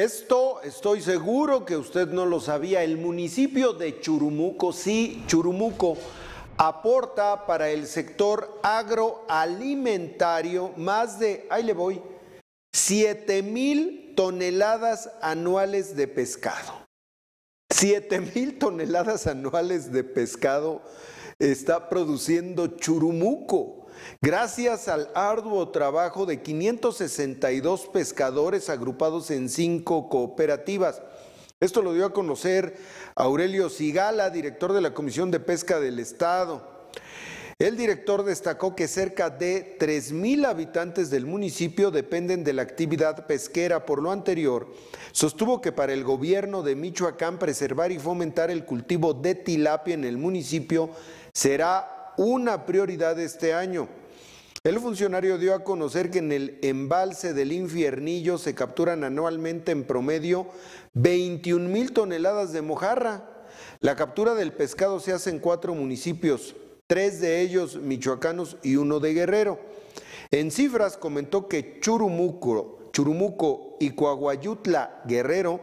Esto estoy seguro que usted no lo sabía. El municipio de Churumuco, sí, Churumuco, aporta para el sector agroalimentario más de, ahí le voy, 7 mil toneladas anuales de pescado. 7 mil toneladas anuales de pescado está produciendo Churumuco. Gracias al arduo trabajo de 562 pescadores agrupados en cinco cooperativas, esto lo dio a conocer Aurelio Sigala, director de la Comisión de Pesca del Estado. El director destacó que cerca de 3.000 habitantes del municipio dependen de la actividad pesquera. Por lo anterior, sostuvo que para el gobierno de Michoacán preservar y fomentar el cultivo de tilapia en el municipio será una prioridad este año. El funcionario dio a conocer que en el embalse del infiernillo se capturan anualmente en promedio 21 mil toneladas de mojarra. La captura del pescado se hace en cuatro municipios, tres de ellos michoacanos y uno de Guerrero. En cifras comentó que Churumuco, Churumuco y Coahuayutla, Guerrero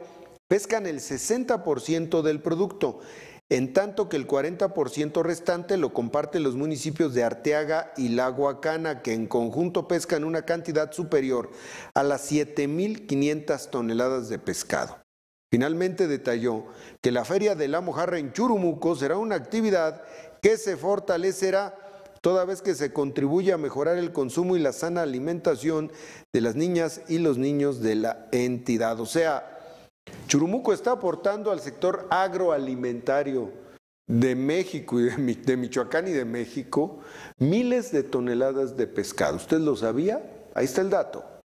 pescan el 60% del producto en tanto que el 40% restante lo comparten los municipios de Arteaga y La Guacana, que en conjunto pescan una cantidad superior a las 7.500 toneladas de pescado. Finalmente detalló que la Feria de la Mojarra en Churumuco será una actividad que se fortalecerá toda vez que se contribuya a mejorar el consumo y la sana alimentación de las niñas y los niños de la entidad. O Churumuco está aportando al sector agroalimentario de México y de, de Michoacán y de México miles de toneladas de pescado. ¿Usted lo sabía? Ahí está el dato.